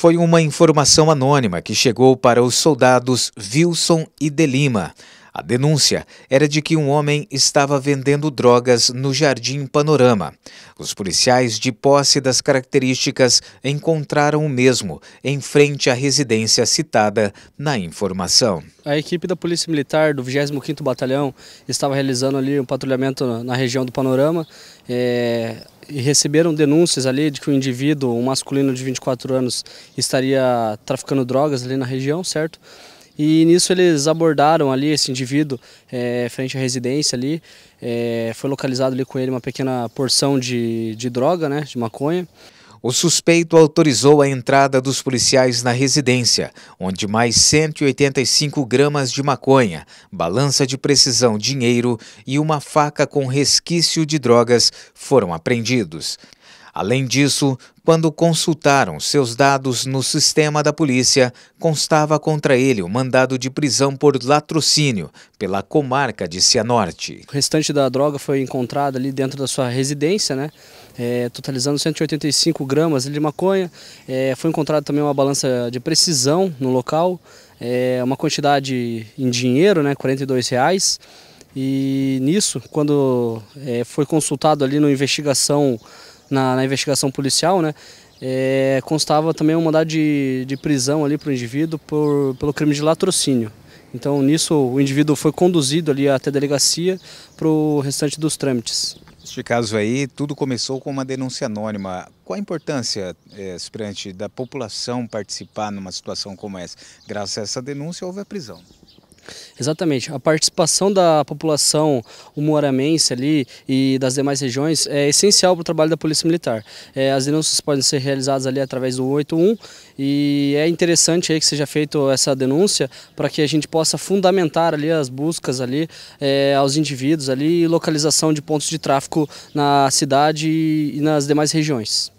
foi uma informação anônima que chegou para os soldados Wilson e de Lima. A denúncia era de que um homem estava vendendo drogas no Jardim Panorama. Os policiais, de posse das características, encontraram o mesmo em frente à residência citada na informação. A equipe da Polícia Militar do 25º Batalhão estava realizando ali um patrulhamento na região do Panorama. É e receberam denúncias ali de que um indivíduo, um masculino de 24 anos, estaria traficando drogas ali na região, certo? E nisso eles abordaram ali esse indivíduo é, frente à residência ali. É, foi localizado ali com ele uma pequena porção de, de droga, né, de maconha. O suspeito autorizou a entrada dos policiais na residência, onde mais 185 gramas de maconha, balança de precisão dinheiro e uma faca com resquício de drogas foram apreendidos. Além disso, quando consultaram seus dados no sistema da polícia, constava contra ele o mandado de prisão por latrocínio pela comarca de Cianorte. O restante da droga foi encontrado ali dentro da sua residência, né? É, totalizando 185 gramas de maconha. É, foi encontrada também uma balança de precisão no local, é, uma quantidade em dinheiro, né? 42 reais. E nisso, quando é, foi consultado ali na investigação na, na investigação policial, né? É, constava também um mandado de, de prisão ali para o indivíduo por, pelo crime de latrocínio. Então, nisso, o indivíduo foi conduzido ali até a delegacia para o restante dos trâmites. Este caso aí, tudo começou com uma denúncia anônima. Qual a importância, é, da população participar numa situação como essa? Graças a essa denúncia, houve a prisão. Exatamente. A participação da população humoramense ali e das demais regiões é essencial para o trabalho da Polícia Militar. É, as denúncias podem ser realizadas ali através do 81 e é interessante aí que seja feita essa denúncia para que a gente possa fundamentar ali as buscas ali é, aos indivíduos ali e localização de pontos de tráfico na cidade e nas demais regiões.